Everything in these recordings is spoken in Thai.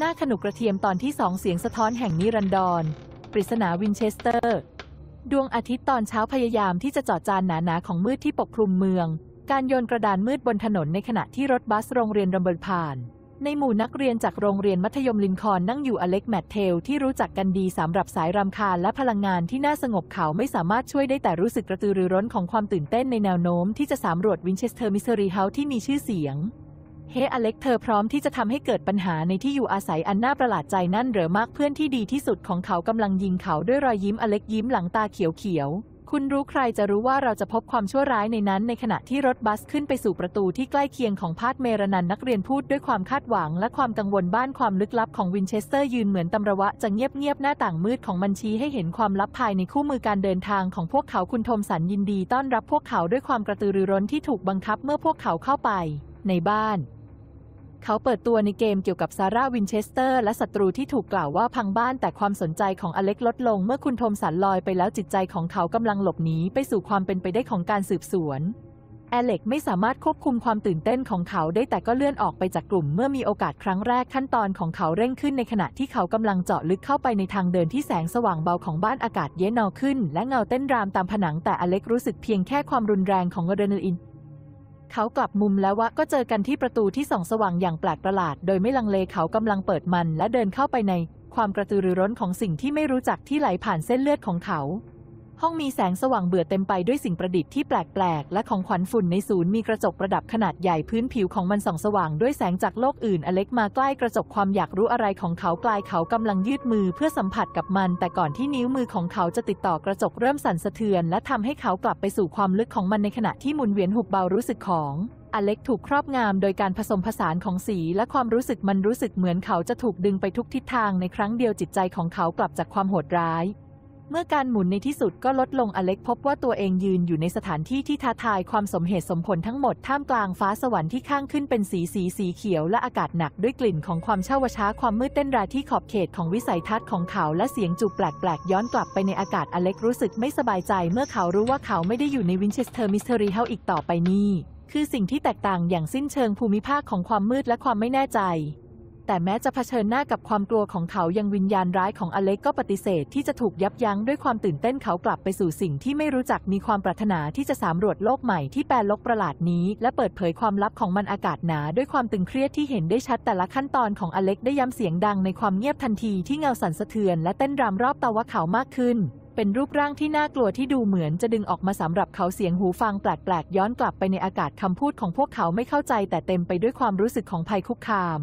หน้าขนุกระเทียมตอนที่สองเสียงสะท้อนแห่งนิรันดร ปริศนาวินเชสเตอร์ ดวงอาทิตย์ตอนเช้าพยายามที่จะจอดจานหนาๆของมืดที่ปกคลุมเมือง การโยนกระดานมืดบนถนนในขณะที่รถบัสโรงเรียนรำเบิดผ่าน ในหมู่นักเรียนจากโรงเรียนมัธยมลินคอนนั่งอยู่อเล็กแมทเทลที่รู้จักกันดีสำหรับสายรำคาญและพลังงานที่น่าสงบเขาไม่สามารถช่วยได้แต่รู้สึกกระตือรือร้นของความตื่นเต้นในแนวโน้มที่จะสำรวจวินเชสเตอร์มิสซรีเฮาส์ที่มีชื่อเสียงเฮ hey, อเล็กเธอ พร้อมที่จะทำให้เกิดปัญหาในที่อยู่อาศัยอันน่าประหลาดใจนั่นหรือมากเพื่อนที่ดีที่สุดของเขากำลังยิงเขาด้วยรอยยิ้ม อเล็กยิ้มหลังตาเขียวๆ คุณรู้ใครจะรู้ว่าเราจะพบความชั่วร้ายในนั้น ในขณะที่รถบัสขึ้นไปสู่ประตูที่ใกล้เคียงของพาดเมรนัน นักเรียนพูดด้วยความคาดหวังและความกังวลบ้านความลึกลับของวินเชสเตอร์ยืนเหมือนตำระวะจะเงียบๆหน้าต่างมืดของมันชี้ให้เห็นความลับภายในคู่มือการเดินทาง ของพวกเขาคุณทมสันยินดี ต้อนรับพวกเขาด้วยความกระตือรือร้นที่ถูกบังคับเมื่อพวกเขาเข้าไป ในบ้านเขาเปิดตัวในเกมเกี่ยวกับซาร่าวินเชสเตอร์และศัตรูที่ถูกกล่าวว่าพังบ้านแต่ความสนใจของอเล็กลดลงเมื่อคุณโทมสันลอยไปแล้วจิตใจของเขากำลังหลบหนีไปสู่ความเป็นไปได้ของการสืบสวนอเล็กไม่สามารถควบคุมความตื่นเต้นของเขาได้แต่ก็เลื่อนออกไปจากกลุ่ม เมื่อมีโอกาสครั้งแรกขั้นตอนของเขาเร่งขึ้นในขณะที่เขากำลังเจาะลึกเข้าไปในทางเดินที่แสงสว่างเบาของบ้านอากาศเย็นนอขึ้นและเงาเต้นรามตามผนังแต่อเล็กรู้สึกเพียงแค่ความรุนแรงของอะดรีนาลีนเขากลับมุมแล้ววะก็เจอกันที่ประตูที่ส่องสว่างอย่างแปลกประหลาด โดยไม่ลังเลเขากำลังเปิดมันและเดินเข้าไปในความกระตือรือร้นของสิ่งที่ไม่รู้จักที่ไหลผ่านเส้นเลือดของเขาห้องมีแสงสว่างเบื่อเต็มไปด้วยสิ่งประดิษฐ์ที่แปลก ๆ และของขวัญฝุ่นในศูนย์มีกระจกประดับขนาดใหญ่พื้นผิวของมันส่องสว่าง ด้วยแสงจากโลกอื่น อเล็กมาใกล้กระจกความอยากรู้อะไรของเขากลายเขากำลังยืดมือเพื่อสัมผัสกับมัน แต่ก่อนที่นิ้วมือของเขาจะติดต่อกระจกเริ่มสั่นสะเทือนและทำให้เขากลับไปสู่ความลึกของมันในขณะที่หมุนเวียนหุบเบารู้สึกของ อเล็กถูกครอบงามโดยการผสมผสานของสีและความรู้สึกมันรู้สึกเหมือนเขาจะถูกดึงไปทุกทิศทางในครั้งเดียวจิตใจของเขากลับจากความโหดร้ายเมื่อการหมุนในที่สุดก็ลดลงอเล็กพบว่าตัวเองยืนอยู่ในสถานที่ที่ท้าทายความสมเหตุสมผลทั้งหมด ท่ามกลางฟ้าสวรรค์ที่ข้างขึ้นเป็นสีสีสีเขียวและอากาศหนักด้วยกลิ่นของความเช่าวช้าความมืดเต้นราที่ขอบเขตของวิสัยทัศน์ของเขาและเสียงจูบแปลกๆ ย้อนกลับไปในอากาศอเล็กรู้สึกไม่สบายใจเมื่อเขารู้ว่าเขาไม่ได้อยู่ในวินเชสเตอร์มิสเทอรีเฮาอีกต่อไปนี่คือสิ่งที่แตกต่างอย่างสิ้นเชิงภูมิภาคของความมืดและความไม่แน่ใจแต่แม้จะเผชิญหน้ากับความกลัวของเขายังวิญญาณร้ายของอเล็กก็ปฏิเสธที่จะถูกยับยั้งด้วยความตื่นเต้นเขากลับไปสู่สิ่งที่ไม่รู้จักมีความปรารถนาที่จะสำรวจโลกใหม่ที่แปลลกประหลาดนี้ และเปิดเผยความลับของมันอากาศหนาด้วยความตึงเครียดที่เห็นได้ชัดแต่ละขั้นตอนของอเล็กได้ย้ำเสียงดังในความเงียบทันทีที่เงาสั่นสะเทือนและเต้นรำรอบตาวะเขามากขึ้น เป็นรูปร่างที่น่ากลัวที่ดูเหมือนจะดึงออกมาสำหรับเขาเสียงหูฟังแปลกๆย้อนกลับไปในอากาศคำพูดของพวกเขาไม่เข้าใจแต่เต็มไปด้วยความรู้สึกของภัยคุกคาม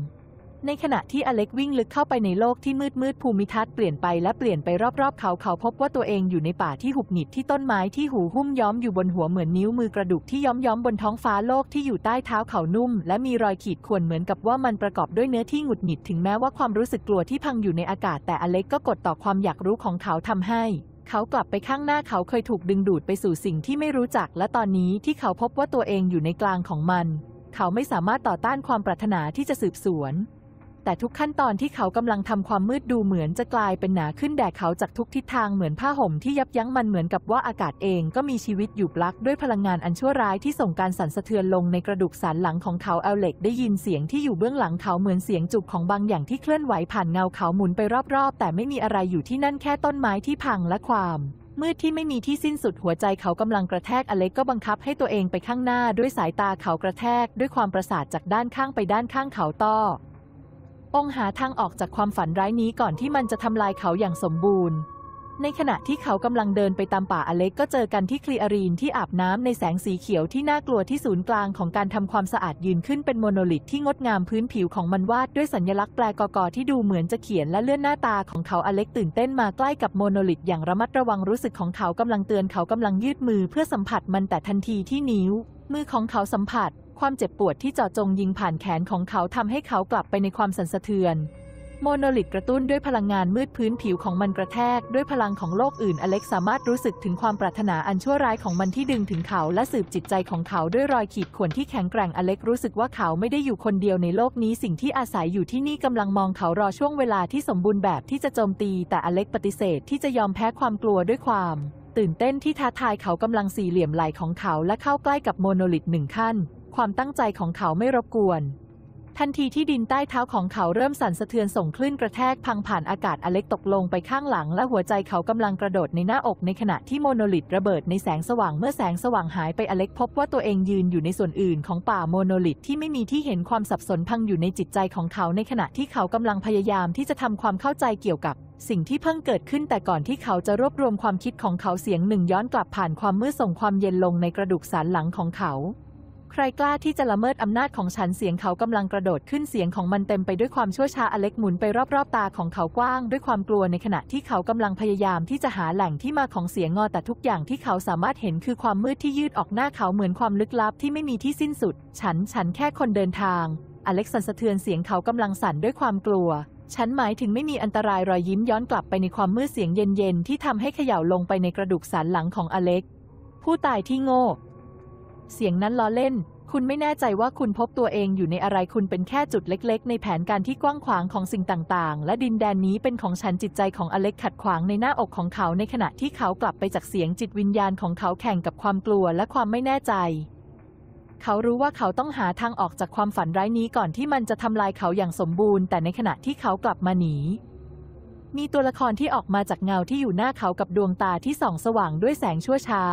ในขณะที่อเล็กวิ่งลึกเข้าไปในโลกที่มืดมืดภูมิทัศน์เปลี่ยนไปและเปลี่ยนไปรอบๆเขาเขาพบว่าตัวเองอยู่ในป่าที่หุบหนิดที่ต้นไม้ที่หูหุ้มย้อมอยู่บนหัวเหมือนนิ้วมือกระดูกที่ย้อมย้อมบนท้องฟ้าโลกที่อยู่ใต้เท้าเขานุ่มและมีรอยขีดข่วนเหมือนกับว่ามันประกอบด้วยเนื้อที่หงุดหงิดถึงแม้ว่าความรู้สึกกลัวที่พังอยู่ในอากาศแต่อเล็กก็กดต่อความอยากรู้ของเขาทำให้เขากลับไปข้างหน้าเขาเคยถูกดึงดูดไปสู่สิ่งที่ไม่รู้จักและตอนนี้ที่เขาพบว่าตัวเองอยู่ในกลางของมันเขาไม่สามารถต่อต้านความปรารถนาที่จะสืบสวนแต่ทุกขั้นตอนที่เขากำลังทำความมืดดูเหมือนจะกลายเป็นหนาขึ้นแดดเขาจากทุกทิศทางเหมือนผ้าห่มที่ยับยั้งมันเหมือนกับว่าอากาศเองก็มีชีวิตอยู่ปลักด้วยพลังงานอันชั่วร้ายที่ส่งการสั่นสะเทือนลงในกระดูกสันหลังของเขาเอลเล็กได้ยินเสียงที่อยู่เบื้องหลังเขาเหมือนเสียงจุกของบางอย่างที่เคลื่อนไหวผ่านเงาเขาหมุนไปรอบๆแต่ไม่มีอะไรอยู่ที่นั่นแค่ต้นไม้ที่พังและความมืดที่ไม่มีที่สิ้นสุดหัวใจเขากำลังกระแทกอเล็กก็บังคับให้ตัวเองไปข้างหน้าด้วยสายตาเขากระแทกด้วยความประสาทจากด้านข้างไปด้านข้างเขาต้อองหาทางออกจากความฝันร้ายนี้ก่อนที่มันจะทำลายเขาอย่างสมบูรณ์ ในขณะที่เขากำลังเดินไปตามป่าอเล็กก็เจอกันที่คลีอารีนที่อาบน้ำในแสงสีเขียวที่น่ากลัว ที่ศูนย์กลาง ของการทำความสะอาดยืนขึ้นเป็นโมโนลิทที่งดงามพื้นผิวของมันวาดด้วยสัญลักษณ์แปลกอกอที่ดูเหมือนจะเขียนและเลื่อนหน้าตาของเขาอเล็กตื่นเต้นมาใกล้กับโมโนลิทอย่างระมัดระวังรู้สึกของเขากำลังเตือนเขากำลังยืดมือเพื่อสัมผัสมันแต่ทันทีที่นิ้วมือของเขาสัมผัสความเจ็บปวดที่เจาะจงยิงผ่านแขนของเขาทำให้เขากลับไปในความสั่นสะเทือน โมโนลิทกระตุ้นด้วยพลังงานมืดพื้นผิวของมันกระแทกด้วยพลังของโลกอื่น อเล็กสามารถรู้สึกถึงความปรารถนาอันชั่วร้ายของมันที่ดึงถึงเขาและสืบจิตใจของเขาด้วยรอยขีดข่วนที่แข็งแกร่งอเล็กรู้สึกว่าเขาไม่ได้อยู่คนเดียวในโลกนี้สิ่งที่อาศัยอยู่ที่นี่กำลังมองเขารอช่วงเวลาที่สมบูรณ์แบบที่จะโจมตี แต่อเล็กปฏิเสธที่จะยอมแพ้ความกลัวด้วยความตื่นเต้นที่ท้าทายเขากำลังสี่เหลี่ยมไหลของเขาและเข้าใกล้กับโมโนลิทหนึ่งขั้นความตั้งใจของเขาไม่รบกวน ทันทีที่ดินใต้เท้าของเขาเริ่มสั่นสะเทือนส่งคลื่นกระแทก พังผ่านอากาศอเล็กตกลงไปข้างหลัง และหัวใจเขากำลังกระโดดในหน้าอกในขณะที่โมโนลิทระเบิดในแสงสว่างเมื่อแสงสว่างหายไปอเล็กพบว่าตัวเองยืนอยู่ในส่วนอื่นของป่าโมโนลิทที่ไม่มีที่เห็นความสับสนพังอยู่ในจิตใจของเขาในขณะที่เขากำลังพยายามที่จะทำความเข้าใจเกี่ยวกับ สิ่งที่เพิ่งเกิดขึ้นแต่ก่อนที่เขาจะรวบรวมความคิดของเขาเสียงหนึ่งย้อนกลับผ่านความมืดส่งความเย็นลงในกระดูกสันหลังของเขาใครกล้าที่จะละเมิดอำนาจของฉันเสียงเขากำลังกระโดดขึ้นเสียงของมันเต็มไปด้วยความชั่วช้าอเล็กหมุนไปรอบๆตาของเขากว้างด้วยความกลัวในขณะที่เขากำลังพยายามที่จะหาแหล่งที่มาของเสียงงอแต่ทุกอย่างที่เขาสามารถเห็นคือความมืดที่ยืดออกหน้าเขาเหมือนความลึกลับที่ไม่มีที่สิ้นสุด ฉันฉันแค่คนเดินทาง อเล็กสันสะเทือนเสียงเขากำลังสั่นด้วยความกลัว ฉันหมายถึงไม่มีอันตรายรอยยิ้มย้อนกลับไปในความมืดเสียงเย็นๆที่ทำให้เขย่าลงไปในกระดูกสันหลังของอเล็กผู้ตายที่โง่เสียงนั้นล้อเล่น คุณไม่แน่ใจว่าคุณพบตัวเองอยู่ในอะไร คุณเป็นแค่จุดเล็กๆ ในแผนการที่กว้างขวางของสิ่งต่างๆ และดินแดนนี้เป็นของฉันจิตใจของอเล็กขัดขวางในหน้าอกของเขาในขณะที่เขากลับไปจากเสียงจิตวิญญาณของเขาแข่งกับความกลัวและความไม่แน่ใจ เขารู้ว่าเขาต้องหาทางออกจากความฝันร้ายนี้ก่อนที่มันจะทำลายเขาอย่างสมบูรณ์ แต่ในขณะที่เขากลับมาหนี มีตัวละครที่ออกมาจากเงาที่อยู่หน้าเขากับดวงตาที่ส่องสว่างด้วยแสงชั่วช้า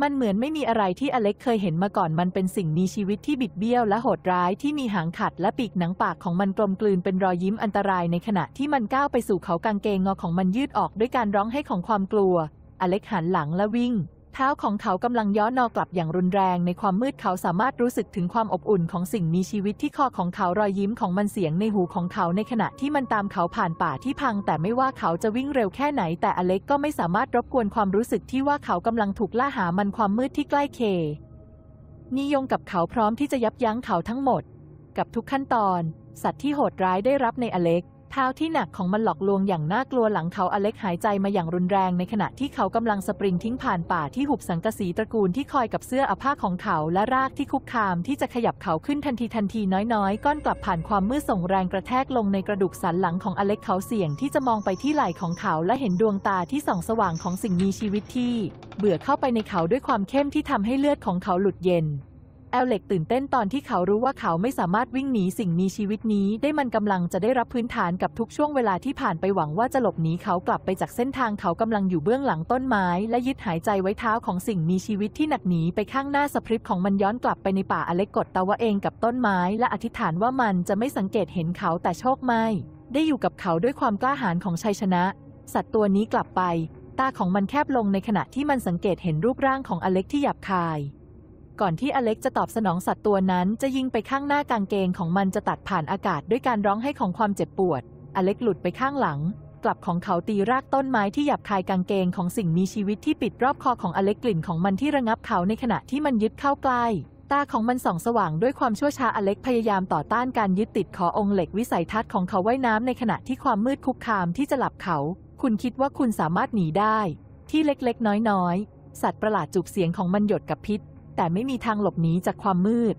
มันเหมือนไม่มีอะไรที่อเล็กเคยเห็นมาก่อน มันเป็นสิ่งมีชีวิตที่บิดเบี้ยวและโหดร้ายที่มีหางขัดและปีกหนังปากของมันกลมกลืนเป็นรอยยิ้มอันตรายในขณะที่มันก้าวไปสู่เขากางเกงงอของมันยืดออกด้วยการร้องให้ของความกลัว อเล็กหันหลังและวิ่งเท้าของเขากำลังย้อนนอกลับอย่างรุนแรงในความมืดเขาสามารถรู้สึกถึงความอบอุ่นของสิ่งมีชีวิตที่คอของเขารอยยิ้มของมันเสียงในหูของเขาในขณะที่มันตามเขาผ่านป่าที่พัง แต่ไม่ว่าเขาจะวิ่งเร็วแค่ไหน แต่อเล็กก็ไม่สามารถรบกวนความรู้สึกที่ว่าเขากำลังถูกล่าหามันความมืดที่ใกล้เคนิยงกับเขาพร้อมที่จะยับยั้งเขาทั้งหมด กับทุกขั้นตอน สัตว์ที่โหดร้ายได้รับในอเล็กเท้าที่หนักของมันหลอกลวงอย่างน่ากลัวหลังเขาอเล็กหายใจมาอย่างรุนแรงในขณะที่เขากำลังสปริงทิ้งผ่านป่าที่หุบสังกะสีตระกูลที่คอยกับเสื้ออผ้าของเขาและรากที่คุกคามที่จะขยับเขาขึ้นทันทีทันทีน้อยๆ ก้อนกลับผ่านความมืดส่งแรงกระแทกลงในกระดูกสันหลังของอเล็กเขาเสี่ยงที่จะมองไปที่ไหล่ของเขาและเห็นดวงตาที่ส่องสว่างของสิ่งมีชีวิตที่เบื่อเข้าไปในเขาด้วยความเข้มที่ทำให้เลือดของเขาหลุดเย็นแอลเล็กตื่นเต้นตอนที่เขารู้ว่าเขาไม่สามารถวิ่งหนีสิ่งมีชีวิตนี้ ได้มันกำลังจะได้รับพื้นฐานกับทุกช่วงเวลาที่ผ่านไปหวังว่าจะหลบหนีเขากลับไปจากเส้นทางเขากำลังอยู่เบื้องหลังต้นไม้ และยึดหายใจไว้เท้าของสิ่งมีชีวิตที่หนักหนีไปข้างหน้าสปริปของมันย้อนกลับไปในป่าอเล็กกดตะวะเองกับต้นไม้ และอธิษฐานว่ามันจะไม่สังเกตเห็นเขาแต่โชคไม่ ได้อยู่กับเขาด้วยความกล้าหาญของชัยชนะสัตว์ตัวนี้กลับไป ตาของมันแคบลงในขณะที่มันสังเกตเห็นรูปร่างของอเล็กที่หยาบคายก่อนที่อเล็กจะตอบสนองสัตว์ตัวนั้น จะยิงไปข้างหน้ากางเกงของมันจะตัดผ่านอากาศด้วยการร้องให้ของความเจ็บปวด อเล็กหลุดไปข้างหลัง กลับของเขาตีรากต้นไม้ที่หยับคายกางเกงของสิ่งมีชีวิตที่ปิดรอบคอของอเล็กกลิ่นของมันที่ระงับเขาในขณะที่มันยึดเข้าใกล้ ตาของมันส่องสว่างด้วยความชั่วช้าอเล็กพยายามต่อต้านการยึดติดขอองค์เหล็กวิสัยทัศน์ของเขาว่ายน้ำในขณะที่ความมืดคุกคามที่จะหลับเขา คุณคิดว่าคุณสามารถหนีได้ ที่เล็กๆน้อยๆสัตว์ประหลาดจูบเสียงของมันหยดกับพิษแต่ไม่มีทางหลบหนีจากความมืด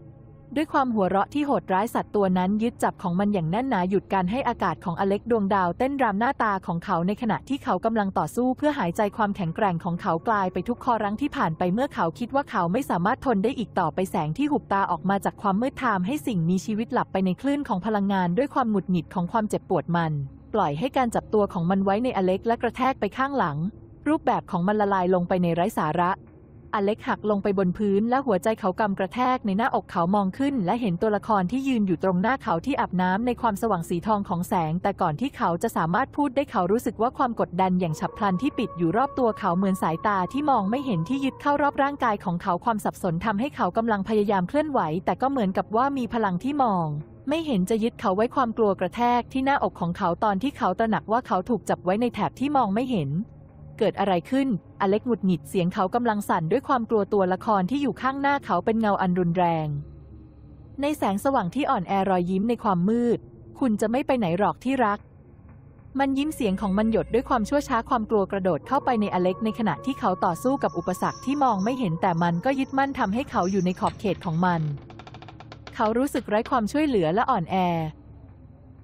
ด้วยความหัวเราะที่โหดร้ายสัตว์ตัวนั้น ยึดจับของมันอย่างแน่นหนาหยุดการให้อากาศของอเล็กดวงดาว เต้นรำหน้าตาของเขาในขณะที่เขากำลังต่อสู้ เพื่อหายใจความแข็งแกร่งของเขากลายไปทุกครั้งที่ผ่านไปเมื่อเขาคิดว่าเขาไม่สามารถทนได้อีกต่อไปแสงที่หุบตาออกมาจากความมืดทามให้สิ่งมีชีวิตหลับไปในคลื่นของพลังงานด้วยความหงุดหงิดของความเจ็บปวดมัน ปล่อยให้การจับตัวของมันไว้ในอเล็กและกระแทกไปข้างหลัง รูปแบบของมันละลายลงไปในไร้สาระอเล็กหักลงไปบนพื้นและหัวใจเขากำกระแทกในหน้าอกเขามองขึ้นและเห็นตัวละครที่ยืนอยู่ตรงหน้าเขาที่อาบน้ำในความสว่างสีทองของแสงแต่ก่อนที่เขาจะสามารถพูดได้เขารู้สึกว่าความกดดันอย่างฉับพลันที่ปิดอยู่รอบตัวเขาเหมือนสายตาที่มองไม่เห็นที่ยึดเข้ารอบร่างกายของเขาความสับสนทำให้เขากำลังพยายามเคลื่อนไหวแต่ก็เหมือนกับว่ามีพลังที่มองไม่เห็นจะยึดเขาไว้ความกลัวกระแทกที่หน้าอกของเขาตอนที่เขาตระหนักว่าเขาถูกจับไว้ในแถบที่มองไม่เห็นเกิดอะไรขึ้น อเล็กหงุดหงิด เสียงเขากำลังสั่นด้วยความกลัวตัวละครที่อยู่ข้างหน้าเขาเป็นเงาอันรุนแรง ในแสงสว่างที่อ่อนแอรอยยิ้มในความมืด คุณจะไม่ไปไหนหรอกที่รัก มันยิ้มเสียงของมันหยดด้วยความชั่วช้าความกลัวกระโดดเข้าไปในอเล็กในขณะที่เขาต่อสู้กับอุปสรรคที่มองไม่เห็นแต่มันก็ยึดมั่นทำให้เขาอยู่ในขอบเขตของมัน เขารู้สึกไร้ความช่วยเหลือและอ่อนแอ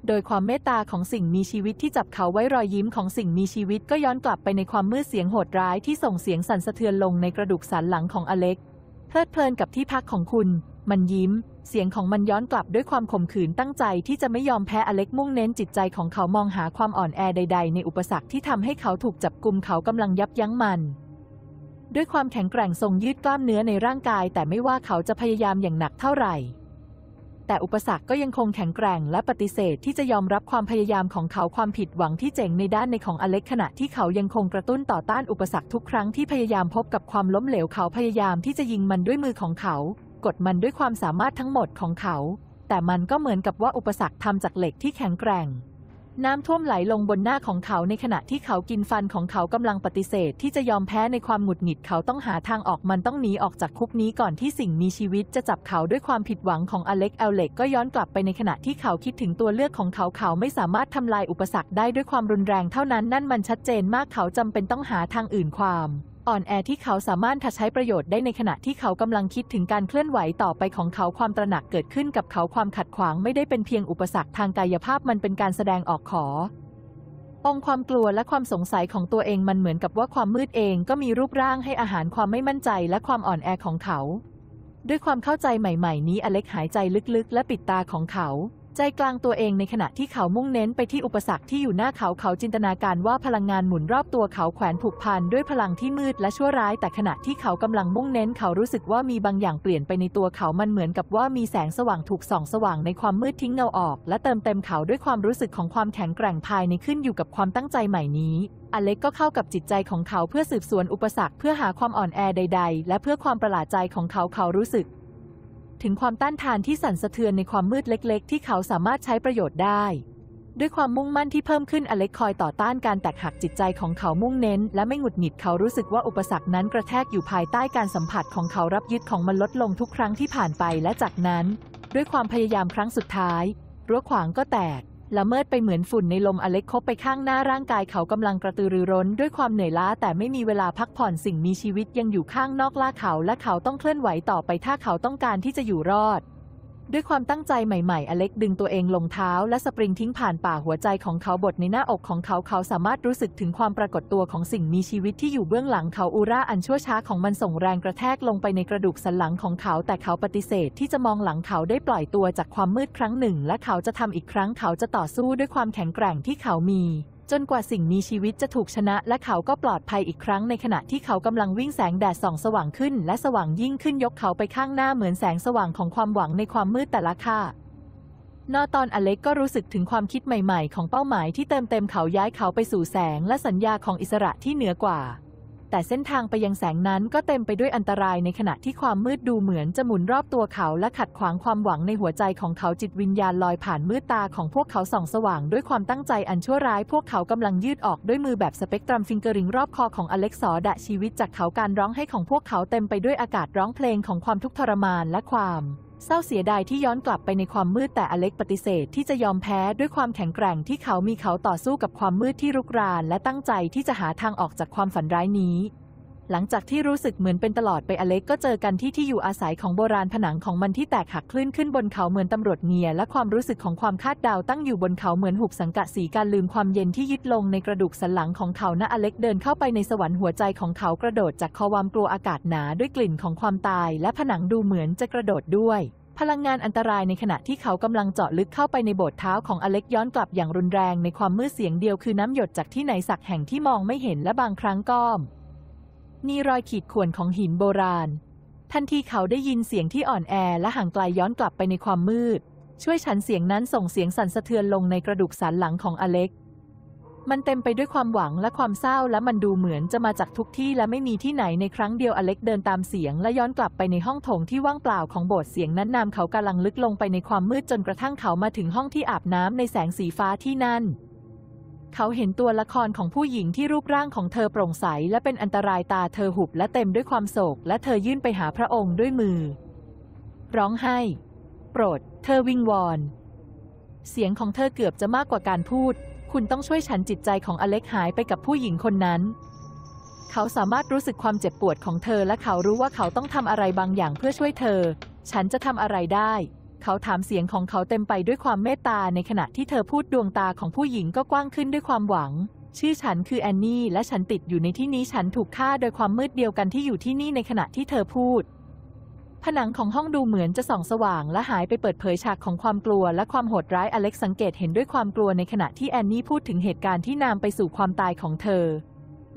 โดยความเมตตาของสิ่งมีชีวิตที่จับเขาไว้รอยยิ้มของสิ่งมีชีวิต ก็ย้อนกลับไปในความมืดเสียงโหดร้ายที่ส่งเสียงสั่นสะเทือนลงในกระดูกสันหลังของอเล็ก เพลิดเพลินกับที่พักของคุณ มันยิ้ม เสียงของมันย้อนกลับด้วยความขมขื่นตั้งใจที่จะไม่ยอมแพ้อเล็กมุ่งเน้นจิตใจของเขามองหาความอ่อนแอใด ๆ ในอุปสรรคที่ทำให้เขาถูกจับกลุมเขากำลังยับยั้งมัน ด้วยความแข็งแกร่งทรงยืดกล้ามเนื้อในร่างกาย แต่ไม่ว่าเขาจะพยายามอย่างหนักเท่าไหร่แต่อุปสรรคก็ยังคงแข็งแกร่งและปฏิเสธที่จะยอมรับความพยายามของเขาความผิดหวังที่เจ๋งในด้านในของอเล็กขณะที่เขายังคงกระตุ้นต่อต้านอุปสรรคทุกครั้งที่พยายามพบกับความล้มเหลวเขาพยายามที่จะยิงมันด้วยมือของเขากดมันด้วยความสามารถทั้งหมดของเขา แต่มันก็เหมือนกับว่าอุปสรรคทำจากเหล็กที่แข็งแกร่งน้ำท่วมไหลลงบนหน้าของเขาในขณะที่เขากินฟันของเขากำลังปฏิเสธที่จะยอมแพ้ในความหงุดหงิดเขาต้องหาทางออกมันต้องหนีออกจากคุกนี้ก่อนที่สิ่งมีชีวิตจะจับเขาด้วยความผิดหวังของอเล็กเอลเล็กก็ย้อนกลับไปในขณะที่เขาคิดถึงตัวเลือกของเขาเขาไม่สามารถทำลายอุปสรรคได้ด้วยความรุนแรงเท่านั้นนั่นมันชัดเจนมากเขาจำเป็นต้องหาทางอื่นความอ่อนแอที่เขาสามารถถ้าใช้ประโยชน์ได้ในขณะที่เขากำลังคิดถึงการเคลื่อนไหวต่อไปของเขาความตระหนักเกิดขึ้นกับเขาความขัดขวางไม่ได้เป็นเพียงอุปสรรคทางกายภาพมันเป็นการแสดงออกขอองความกลัวและความสงสัยของตัวเองมันเหมือนกับว่าความมืดเองก็มีรูปร่างให้อาหารความไม่มั่นใจและความอ่อนแอของเขา ด้วยความเข้าใจใหม่ ๆ นี้อเล็กหายใจลึกๆ และปิดตาของเขาใจกลางตัวเองในขณะที่เขามุ่งเน้นไปที่อุปสรรคที่อยู่หน้าเขาเขาจินตนาการว่าพลังงานหมุนรอบตัวเขาแขวนผูกพันด้วยพลังที่มืดและชั่วร้ายแต่ขณะที่เขากำลังมุ่งเน้นเขารู้สึกว่ามีบางอย่างเปลี่ยนไปในตัวเขามันเหมือนกับว่ามีแสงสว่างถูกส่องสว่างในความมืดทิ้งเงาออก และเติมเต็มเขาด้วยความรู้สึกของความแข็งแกร่งภายในขึ้นอยู่กับความตั้งใจใหม่นี้อเล็กก็เข้ากับจิตใจของเขาเพื่อสืบสวนอุปสรรคเพื่อหาความอ่อนแอใด ๆ และเพื่อความประหลาดใจของเขาเขารู้สึกถึงความต้านทานที่สั่นสะเทือนในความมืดเล็กๆ ที่เขาสามารถใช้ประโยชน์ได้ ด้วยความมุ่งมั่นที่เพิ่มขึ้นอเล็กคอยต่อต้านการแตกหักจิตใจของเขามุ่งเน้น และไม่หงุดหงิดเขารู้สึกว่าอุปสรรคนั้นกระแทกอยู่ภายใต้การสัมผัสของเขารับยึดของมันลดลงทุกครั้งที่ผ่านไปและจากนั้น ด้วยความพยายามครั้งสุดท้ายรั้วขวางก็แตกละเมิดไปเหมือนฝุ่นในลมอเล็กคบไปข้างหน้าร่างกายเขากำลังกระตือรือร้นด้วยความเหนื่อยล้าแต่ไม่มีเวลาพักผ่อนสิ่งมีชีวิตยังอยู่ข้างนอกล่าเขา และเขาต้องเคลื่อนไหวต่อไปถ้าเขาต้องการที่จะอยู่รอดด้วยความตั้งใจใหม่ๆ อเล็กดึงตัวเองลงเท้าและสปริงทิ้งผ่านป่าหัวใจของเขาบทในหน้าอกของเขาเขาสามารถรู้สึกถึงความปรากฏตัวของสิ่งมีชีวิตที่อยู่เบื้องหลังเขาอูร่าอันชั่วช้าของมันส่งแรงกระแทกลงไปในกระดูกสันหลังของเขาแต่เขาปฏิเสธที่จะมองหลังเขาได้ปล่อยตัวจากความมืดครั้งหนึ่งและเขาจะทำอีกครั้งเขาจะต่อสู้ด้วยความแข็งแกร่งที่เขามีจนกว่าสิ่งมีชีวิตจะถูกชนะ และเขาก็ปลอดภัยอีกครั้ง ในขณะที่เขากำลังวิ่งแสงแดดส่องสว่างขึ้น และสว่างยิ่งขึ้นยกเขาไปข้างหน้าเหมือนแสงสว่างของความหวังในความมืดแต่ละค่ะนอตอนอเล็กก็รู้สึกถึงความคิดใหม่ๆ ของเป้าหมายที่เติมเต็มเขาย้ายเขาไปสู่แสงและสัญญาของอิสระที่เหนือกว่าแต่เส้นทางไปยังแสงนั้นก็เต็มไปด้วยอันตรายในขณะที่ความมืดดูเหมือนจะหมุนรอบตัวเขาและขัดขวางความหวังในหัวใจของเขาจิตวิญญาณลอยผ่านมืดตาของพวกเขาส่องสว่าง ด้วยความตั้งใจอันชั่วร้าย พวกเขากำลังยืดออกด้วยมือแบบสเปกตรัมฟิงเกอริง รอบคอของอเล็กซอดะชีวิตจากเขาการร้องให้ของพวกเขาเต็มไปด้วยอากาศร้องเพลงของความทุกข์ทรมานและความเศร้าเสียดายที่ย้อนกลับไปในความมืดแต่อเล็กปฏิเสธที่จะยอมแพ้ด้วยความแข็งแกร่งที่เขามีเขาต่อสู้กับความมืดที่รุกรานและตั้งใจที่จะหาทางออกจากความฝันร้ายนี้หลังจากที่รู้สึกเหมือนเป็นตลอดไปอเล็กก็เจอกันที่ที่อยู่อาศัยของโบราณผนังของมันที่แตกหักคลื่นขึ้นบนเขาเหมือนตำรวจเมียและความรู้สึกของความคาดเดาตั้งอยู่บนเขาเหมือนหุบสังกะสีการลืมความเย็นที่ยึดลงในกระดูกสันหลังของเขาณอเล็กเดินเข้าไปในสวรรค์หัวใจของเขากระโดดจากคอวามกลัวอากาศหนาด้วยกลิ่นของความตายและผนังดูเหมือนจะกระโดดด้วยพลังงานอันตรายในขณะที่เขากำลังเจาะลึกเข้าไปในโบสถ์เท้าของอเล็กย้อนกลับอย่างรุนแรงในความมืดเสียงเดียวคือน้ำหยดจากที่ไหนสักแห่งที่มองไม่เห็นและบางครั้งก็มีรอยขีดข่วนของหินโบราณทันทีเขาได้ยินเสียงที่อ่อนแอและห่างไกลย้อนกลับไปในความมืด ช่วยฉันเสียงนั้นส่งเสียงสั่นสะเทือนลงในกระดูกสันหลังของอเล็กมันเต็มไปด้วยความหวังและความเศร้าและมันดูเหมือนจะมาจากทุกที่และไม่มีที่ไหนในครั้งเดียวอเล็กเดินตามเสียงและย้อนกลับไปในห้องโถงที่ว่างเปล่าของโบสถ์เสียงนั้นนำเขากำลังลึกลงไปในความมืดจนกระทั่งเขามาถึงห้องที่อาบน้ำในแสงสีฟ้าที่นั่นเขาเห็นตัวละครของผู้หญิงที่รูปร่างของเธอโปร่งใสและเป็นอันตรายตาเธอหุบและเต็มด้วยความโศก และเธอยื่นไปหาพระองค์ด้วยมือ ร้องไห้ โปรด เธอวิงวอน เสียงของเธอเกือบจะมากกว่าการพูด คุณต้องช่วยฉันจิตใจของอเล็กหายไปกับผู้หญิงคนนั้น เขาสามารถรู้สึกความเจ็บปวดของเธอและเขารู้ว่าเขาต้องทำอะไรบางอย่างเพื่อช่วยเธอ ฉันจะทำอะไรได้เขาถามเสียงของเขาเต็มไปด้วยความเมตตาในขณะที่เธอพูดดวงตาของผู้หญิงก็กว้างขึ้นด้วยความหวัง ชื่อฉันคือแอนนี่และฉันติดอยู่ในที่นี้ฉันถูกฆ่าโดยความมืดเดียวกันที่อยู่ที่นี่ในขณะที่เธอพูด ผนังของห้องดูเหมือนจะส่องสว่าง และหายไปเปิดเผยฉากของความกลัวและความโหดร้ายอเล็กสังเกตเห็นด้วยความกลัวในขณะที่แอนนี่พูดถึงเหตุการณ์ที่นำไปสู่ความตายของเธอ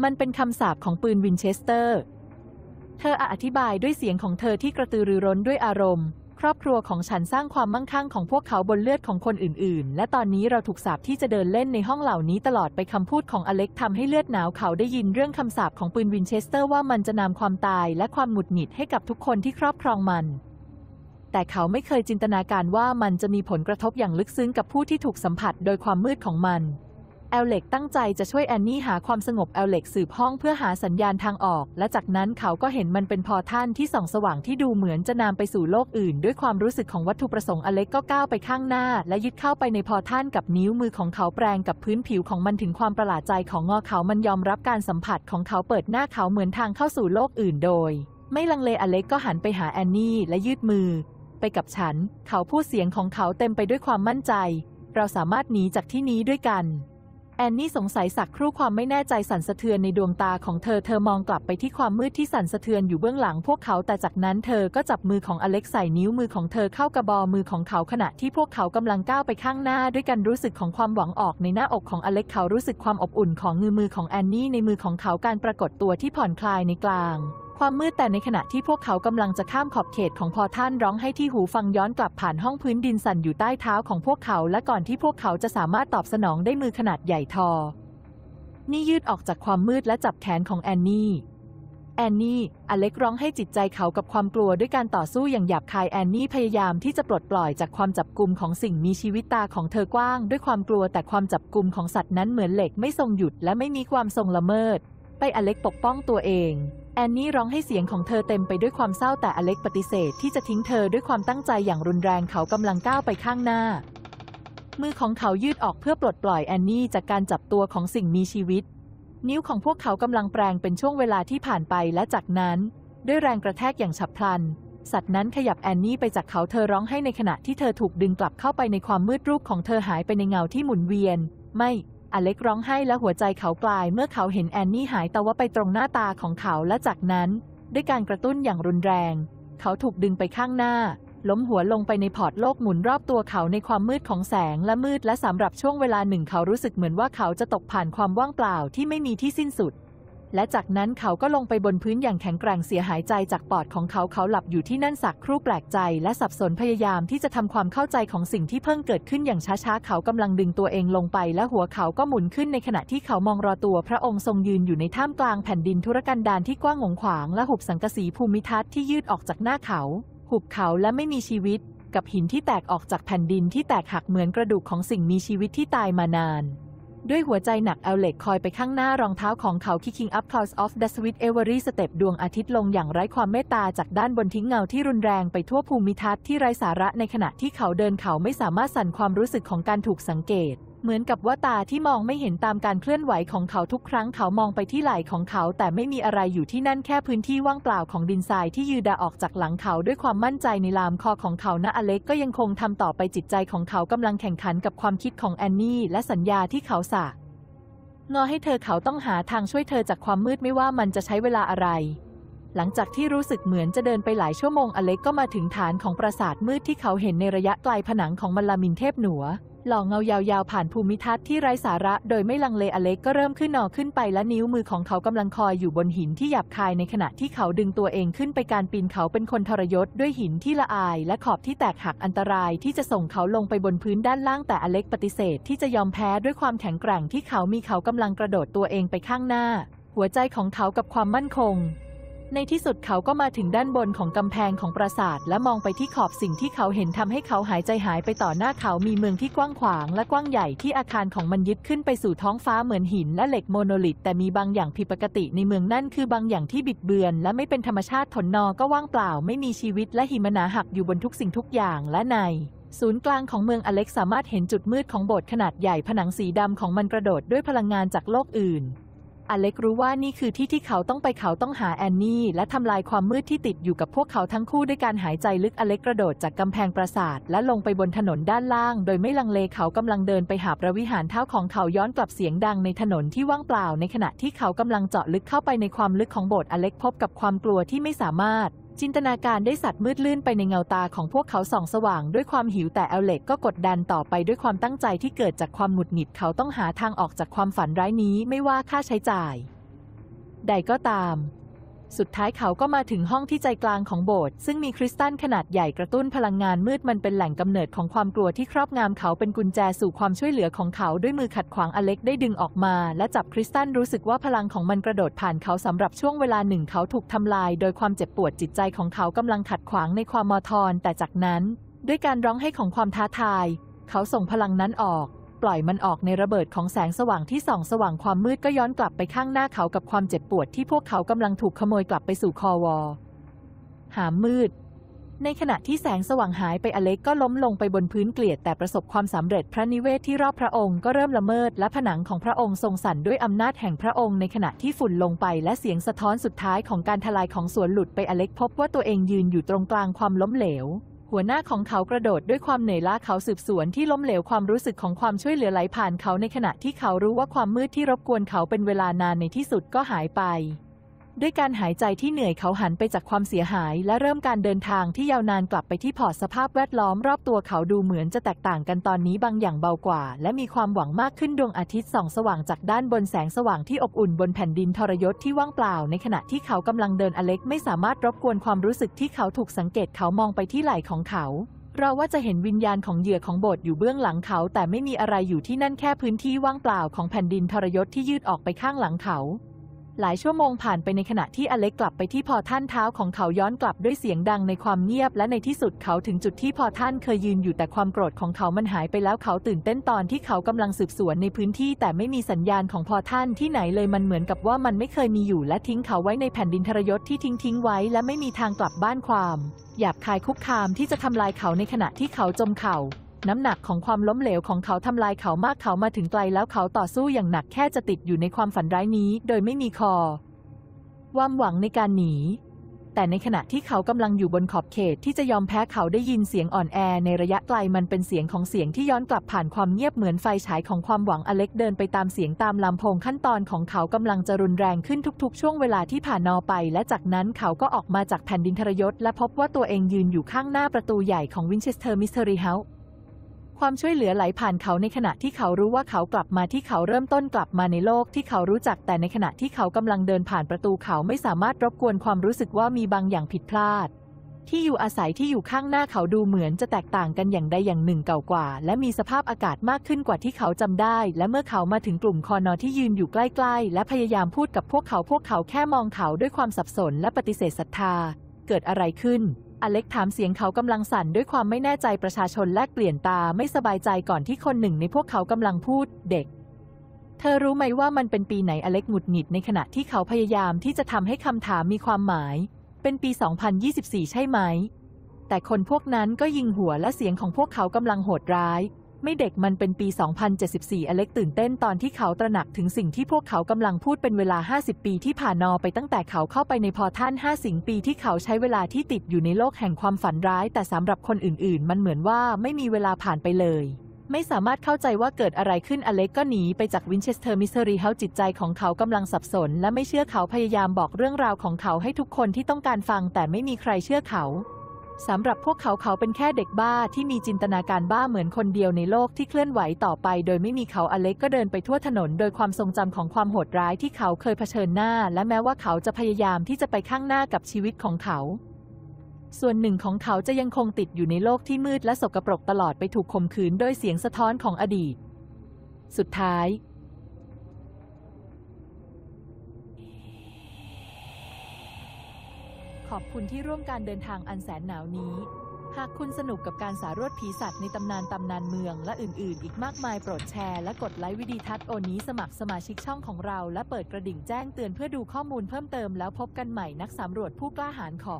มันเป็นคำสาปของปืนวินเชสเตอร์เธออธิบายด้วยเสียงของเธอที่กระตือรือร้นด้วยอารมณ์ครอบครัวของฉันสร้างความมั่งคั่งของพวกเขาบนเลือดของคนอื่นๆ และตอนนี้เราถูกสาปที่จะเดินเล่นในห้องเหล่านี้ตลอดไปคำพูดของอเล็กทำให้เลือดหนาวเขาได้ยินเรื่องคำสาปของปืนวินเชสเตอร์ว่ามันจะนำความตายและความหงุดหงิดให้กับทุกคนที่ครอบครองมัน แต่เขาไม่เคยจินตนาการว่ามันจะมีผลกระทบอย่างลึกซึ้งกับผู้ที่ถูกสัมผัสโดยความมืดของมันแอลเล็กตั้งใจจะช่วยแอนนี่หาความสงบแอลเล็กสืบห้องเพื่อหาสัญญาณทางออก และจากนั้นเขาก็เห็นมันเป็นพอท่านที่ส่องสว่างที่ดูเหมือนจะนำไปสู่โลกอื่น ด้วยความรู้สึกของวัตถุประสงค์อเล็กก็ก้าวไปข้างหน้า และยึดเข้าไปในพอท่านกับนิ้วมือของเขาแปรง กับพื้นผิวของมันถึงความประหลาดใจของงอเขามันยอมรับการสัมผัสของเขาเปิดหน้าเขาเหมือนทางเข้าสู่โลกอื่นโดย ไม่ลังเลอเล็กก็หันไปหาแอนนี่และยืดมือ ไปกับฉัน เขาพูดเสียงของเขาเต็มไปด้วยความมั่นใจ เราสามารถหนีจากที่นี้ด้วยกันแอนนี่สงสัยสักครู่ความไม่แน่ใจสั่นสะเทือนในดวงตาของเธอเธอมองกลับไปที่ความมืดที่สั่นสะเทือนอยู่เบื้องหลังพวกเขาแต่จากนั้น เธอก็จับมือของอเล็กใส่นิ้วมือของเธอเข้ากระบอมือของเขาขณะที่พวกเขากำลังก้าวไปข้างหน้าด้วยกันรู้สึกของความหวังออกในหน้าอกของอเล็กเขารู้สึกความอบอุ่น ของมือมือของแอนนี่ในมือของเขาการปรากฏตัวที่ผ่อนคลายในกลางความมืดแต่ในขณะที่พวกเขากำลังจะข้ามขอบเขตของพอท่านร้องให้ที่หูฟังย้อนกลับผ่านห้องพื้นดินสั่นอยู่ใต้เท้าของพวกเขาและก่อนที่พวกเขาจะสามารถตอบสนองได้มือขนาดใหญ่ทอ นี่ยืดออกจากความมืดและจับแขนของแอนนี่ แอนนี่ อเล็กร้องให้จิตใจเขากับความกลัวด้วยการต่อสู้อย่างหยาบคายแอนนี่พยายามที่จะปลดปล่อยจากความจับกลุมของสิ่งมีชีวิตตาของเธอกว้าง ด้วยความกลัวแต่ความจับกลุมของสัตว์นั้นเหมือนเหล็กไม่ทรงหยุดและไม่มีความทรงละเมิด ไปอเล็กปกป้องตัวเองแอนนี่ร้องให้เสียงของเธอเต็มไปด้วย ความเศร้าแต่อเล็กปฏิเสธที่จะทิ้งเธอด้วยความตั้งใจอย่างรุนแรงเขากำลังก้าวไปข้างหน้า มือของเขายืดออกเพื่อปลดปล่อยแอนนี่ จากการจับตัวของสิ่งมีชีวิต นิ้วของพวกเขากำลังแปลงเป็นช่วงเวลาที่ผ่านไปและจากนั้น ด้วยแรงกระแทกอย่างฉับพลัน สัตว์นั้นขยับแอนนี่ไปจากเขาเธอร้องให้ในขณะที่เธอถูกดึงกลับเข้าไปในความมืดรูปของเธอหายไปในเงาที่หมุนเวียนไม่อเล็กร้องไห้และหัวใจเขากลายเมื่อเขาเห็นแอนนี่หายตะวะไปตรงหน้าตาของเขาและจากนั้น ด้วยการกระตุ้นอย่างรุนแรง เขาถูกดึงไปข้างหน้า ล้มหัวลงไปในพอร์ตโลกหมุนรอบตัวเขาในความมืดของแสงและมืดและสำหรับช่วงเวลาหนึ่งเขารู้สึกเหมือนว่าเขาจะตกผ่านความว่างเปล่าที่ไม่มีที่สิ้นสุดและจากนั้นเขาก็ลงไปบนพื้นอย่างแข็งแกร่งเสียหายใจจากปอดของเขาเขาหลับอยู่ที่นั่นสักครู่แปลกใจและสับสนพยายามที่จะทำความเข้าใจของสิ่งที่เพิ่งเกิดขึ้นอย่างช้า ๆเขากำลังดึงตัวเองลงไป และหัวเขาก็หมุนขึ้นในขณะที่เขามองรอตัวพระองค์ทรงยืนอยู่ในท่ามกลางแผ่นดินธุรกันดารที่กว้างงงขวางและหุบสังกสีภูมิทัศน์ที่ยืดออกจากหน้าเขา หุบเขาและไม่มีชีวิต กับหินที่แตกออกจากแผ่นดินที่แตกหักเหมือนกระดูกของสิ่งมีชีวิตที่ตายมานานด้วยหัวใจหนักเอลเล็กคอยไปข้างหน้ารองเท้าของเขา Kicking Up Clouds of the Sweet Every Step ดวงอาทิตย์ลงอย่างไร้ความเมตตาจากด้านบนทิ้งเงาที่รุนแรงไปทั่วภูมิทัศน์ที่ไร้สาระในขณะที่เขาเดินเขาไม่สามารถสั่นความรู้สึกของการถูกสังเกตเหมือนกับว่าตาที่มองไม่เห็นตามการเคลื่อนไหวของเขาทุกครั้งเขามองไปที่ไหล่ของเขา แต่ไม่มีอะไรอยู่ที่นั่นแค่พื้นที่ว่างเปล่าของดินทรายที่ยืดาออกจากหลังเขาด้วยความมั่นใจในลามคอของเขานะอเล็กก็ยังคงทำต่อไปจิตใจของเขากำลังแข่งขันกับความคิดของแอนนี่และสัญญาที่เขาสัะงอให้เธอเขาต้องหาทางช่วยเธอจากความมืดไม่ว่ามันจะใช้เวลาอะไร หลังจากที่รู้สึกเหมือนจะเดินไปหลายชั่วโมงอเล็กก็มาถึงฐานของปราสาทมืดที่เขาเห็นในระยะไกลผนังของมลามินเทพหนัวหล่อเงายาวๆ ผ่านภูมิทัศน์ที่ไร้สาระ โดยไม่ลังเลอเล็กก็เริ่มขึ้นหนอขึ้นไปและนิ้วมือของเขากำลังคอยอยู่บนหินที่หยาบคายในขณะที่เขาดึงตัวเองขึ้นไปการปีนเขาเป็นคนทรยศด้วยหินที่ละอาย และขอบที่แตกหักอันตรายที่จะส่งเขาลงไปบนพื้นด้านล่างแต่อเล็กปฏิเสธที่จะยอมแพ้ด้วยความแข็งแกร่งที่เขามีเขากำลังกระโดดตัวเองไปข้างหน้า หัวใจของเขากับความมั่นคงในที่สุดเขาก็มาถึงด้านบนของกำแพงของปราสาทและมองไปที่ขอบสิ่งที่เขาเห็นทำให้เขาหายใจหายไปต่อหน้าเขามีเมืองที่กว้างขวางและกว้างใหญ่ที่อาคารของมันยึดขึ้นไปสู่ท้องฟ้าเหมือนหินและเหล็กโมโนลิทแต่มีบางอย่างผิดปกติในเมืองนั่นคือบางอย่างที่บิดเบือนและไม่เป็นธรรมชาติถนนอก็ว่างเปล่าไม่มีชีวิตและหิมะหนาหักอยู่บนทุกสิ่งทุกอย่างและในศูนย์กลางของเมืองอเล็กสามารถเห็นจุดมืดของโบสถ์ขนาดใหญ่ผนังสีดำของมันกระโดดด้วยพลังงานจากโลกอื่นอเล็กรู้ว่านี่คือที่ที่เขาต้องไปเขาต้องหาแอนนี่ และทำลายความมืดที่ติดอยู่กับพวกเขาทั้งคู่ด้วยการหายใจลึกอเล็กกระโดดจากกำแพงปราสาท และลงไปบนถนนด้านล่าง โดยไม่ลังเลเขากำลังเดินไปหาประวิหารเท้าของเขาย้อนกลับเสียงดังในถนนที่ว่างเปล่า ในขณะที่เขากำลังเจาะลึกเข้าไปในความลึกของโบสถ์อเล็กพบกับความกลัวที่ไม่สามารถจินตนาการได้สัตว์มืดลื่นไปในเงาตาของพวกเขาส่องสว่าง ด้วยความหิวแต่เอลเล็กก็กดดันต่อไปด้วยความตั้งใจที่เกิดจากความหมุดหงิดเขาต้องหาทางออกจากความฝันร้ายนี้ไม่ว่าค่าใช้จ่าย ใดก็ตามสุดท้ายเขาก็มาถึงห้องที่ใจกลางของโบสถ์ซึ่งมีคริสตัลขนาดใหญ่กระตุ้นพลังงานมืดมันเป็นแหล่งกำเนิดของความกลัวที่ครอบงำเขาเป็นกุญแจสู่ความช่วยเหลือของเขาด้วยมือขัดขวางอเล็กได้ดึงออกมาและจับคริสตัลรู้สึกว่าพลังของมันกระโดดผ่านเขาสำหรับช่วงเวลาหนึ่งเขาถูกทำลายโดยความเจ็บปวดจิตใจของเขากำลังขัดขวางในความมอทอนแต่จากนั้นด้วยการร้องให้ของความท้าทายเขาส่งพลังนั้นออกปล่อยมันออกในระเบิดของแสงสว่างที่ส่องสว่างความมืดก็ย้อนกลับไปข้างหน้าเขากับความเจ็บปวดที่พวกเขากำลังถูกขโมยกลับไปสู่คอวอหามมืด ในขณะที่แสงสว่างหายไปอเล็กก็ล้มลงไปบนพื้นเกลียด แต่ประสบความสำเร็จพระนิเวศ ที่รอบพระองค์ก็เริ่มละเมิด และผนังของพระองค์ทรงสั่นด้วยอำนาจแห่งพระองค์ในขณะที่ฝุ่นลงไป และเสียงสะท้อนสุดท้ายของการทลายของสวนหลุดไปอเล็กพบว่าตัวเองยืนอยู่ตรงกลางความล้มเหลวหัวหน้าของเขากระโดดด้วยความเหนื่อยล้าเขาสืบสวนที่ล้มเหลวความรู้สึกของความช่วยเหลือไหลผ่านเขาในขณะที่เขารู้ว่าความมืดที่รบกวนเขาเป็นเวลานานในที่สุดก็หายไปด้วยการหายใจที่เหนื่อยเขาหันไปจากความเสียหายและเริ่มการเดินทางที่ยาวนานกลับไปที่พอร์ตสภาพแวดล้อมรอบตัวเขาดูเหมือนจะแตกต่างกันตอนนี้บางอย่างเบากว่าและมีความหวังมากขึ้นดวงอาทิตย์ส่องสว่างจากด้านบนแสงสว่างที่อบอุ่นบนแผ่นดินทรยศที่ว่างเปล่าในขณะที่เขากำลังเดินอเล็กไม่สามารถรบกวนความรู้สึกที่เขาถูกสังเกตเขามองไปที่ไหล่ของเขาเราว่าจะเห็นวิญญาณของเหยื่อของโบสถ์อยู่เบื้องหลังเขาแต่ไม่มีอะไรอยู่ที่นั่นแค่พื้นที่ว่างเปล่าของแผ่นดินทรยศที่ยืดออกไปข้างหลังเขาหลายชั่วโมงผ่านไปในขณะที่อเล็กกลับไปที่พอท่านเท้าของเขาย้อนกลับด้วยเสียงดังในความเงียบ และในที่สุดเขาถึงจุดที่พอท่านเคยยืนอยู่แต่ความโกรธของเขามันหายไปแล้วเขาตื่นเต้นตอนที่เขากำลังสืบสวนในพื้นที่ แต่ไม่มีสัญญาณของพอท่านที่ไหนเลยมันเหมือนกับว่ามันไม่เคยมีอยู่และทิ้งเขาไว้ในแผ่นดินทรยศที่ทิ้งทิ้งไว้ และไม่มีทางกลับบ้านความหยาบคายคุกคามที่จะทำลายเขาในขณะที่เขาจมเข่าน้ำหนักของความล้มเหลวของเขาทำลายเขามากเขามาถึงไกลแล้วเขาต่อสู้อย่างหนักแค่จะติดอยู่ในความฝันร้ายนี้โดยไม่มีคอ ความหวังในการหนี แต่ในขณะที่เขากำลังอยู่บนขอบเขตที่จะยอมแพ้เขาได้ยินเสียงอ่อนแอในระยะไกลมันเป็นเสียงของเสียงที่ย้อนกลับผ่านความเงียบเหมือนไฟฉายของความหวังอเล็กเดินไปตามเสียงตามลำโพงขั้นตอนของเขากำลังจะรุนแรงขึ้นทุกๆ ช่วงเวลาที่ผ่านนอไป และจากนั้นเขาก็ออกมาจากแผ่นดินทรยศและพบว่าตัวเองยืนอยู่ข้างหน้าประตูใหญ่ของวินเชสเตอร์มิสเตอรี่เฮาส์ความช่วยเหลือไหลผ่านเขาในขณะที่เขารู้ว่าเขากลับมาที่เขาเริ่มต้นกลับมาในโลกที่เขารู้จักแต่ในขณะที่เขากำลังเดินผ่านประตูเขาไม่สามารถรบกวนความรู้สึกว่ามีบางอย่างผิดพลาด ที่อยู่อาศัยที่อยู่ข้างหน้าเขาดูเหมือนจะแตกต่างกันอย่างใดอย่างหนึ่งเก่ากว่าและมีสภาพอากาศมากขึ้นกว่าที่เขาจำได้ และเมื่อเขามาถึงกลุ่มคอนอที่ยืนอยู่ใกล้ๆ และพยายามพูดกับพวกเขาพวกเขาแค่มองเขาด้วยความสับสนและปฏิเสธศรัทธา เกิดอะไรขึ้นอเล็กถามเสียงเขากำลังสั่นด้วยความไม่แน่ใจประชาชนแลกเปลี่ยนตาไม่สบายใจก่อนที่คนหนึ่งในพวกเขากำลังพูดเด็ก เธอรู้ไหมว่ามันเป็นปีไหนอเล็กหงุดหงิดในขณะที่เขาพยายามที่จะทำให้คำถามมีความหมาย เป็นปี 2024 ใช่ไหม แต่คนพวกนั้นก็ยิงหัวและเสียงของพวกเขากำลังโหดร้ายไม่เด็กมันเป็นปี 2074 อเล็กตื่นเต้นตอนที่เขาตระหนักถึงสิ่งที่พวกเขากำลังพูดเป็นเวลา 50 ปีที่ผ่านนอไปตั้งแต่เขาเข้าไปในพอท่าน5 สิงปีที่เขาใช้เวลาที่ติดอยู่ในโลกแห่งความฝันร้าย แต่สำหรับคนอื่นๆ มันเหมือนว่าไม่มีเวลาผ่านไปเลย ไม่สามารถเข้าใจว่าเกิดอะไรขึ้นอเล็กก็หนีไปจากวินเชสเตอร์มิสซิรีเฮาจิตใจของเขากำลังสับสน และไม่เชื่อเขาพยายามบอกเรื่องราวของเขาให้ทุกคนที่ต้องการฟัง แต่ไม่มีใครเชื่อเขาสำหรับพวกเขาเขาเป็นแค่เด็กบ้าที่มีจินตนาการบ้าเหมือนคนเดียวในโลกที่เคลื่อนไหวต่อไป โดยไม่มีเขาอเล็กก็เดินไปทั่วถนน โดยความทรงจำของความโหดร้ายที่เขาเคยเผชิญหน้า และแม้ว่าเขาจะพยายามที่จะไปข้างหน้ากับชีวิตของเขา ส่วนหนึ่งของเขาจะยังคงติดอยู่ในโลกที่มืดและสกปรกตลอดไปถูกข่มขืนโดยเสียงสะท้อนของอดีต สุดท้ายขอบคุณที่ร่วมการเดินทางอันแสนหนาวนี้ หากคุณสนุกกับการสารวดผีสัตว์ในตำนานตำนานเมือง และอื่นๆ อีกมากมายโปรดแชร์ และกดไลค์วิดีทัศน์โอนี้สมัครสมาชิกช่องของเรา และเปิดกระดิ่งแจ้งเตือนเพื่อดูข้อมูลเพิ่มเติมแล้วพบกันใหม่นักสำรวจผู้กล้าหาญขอ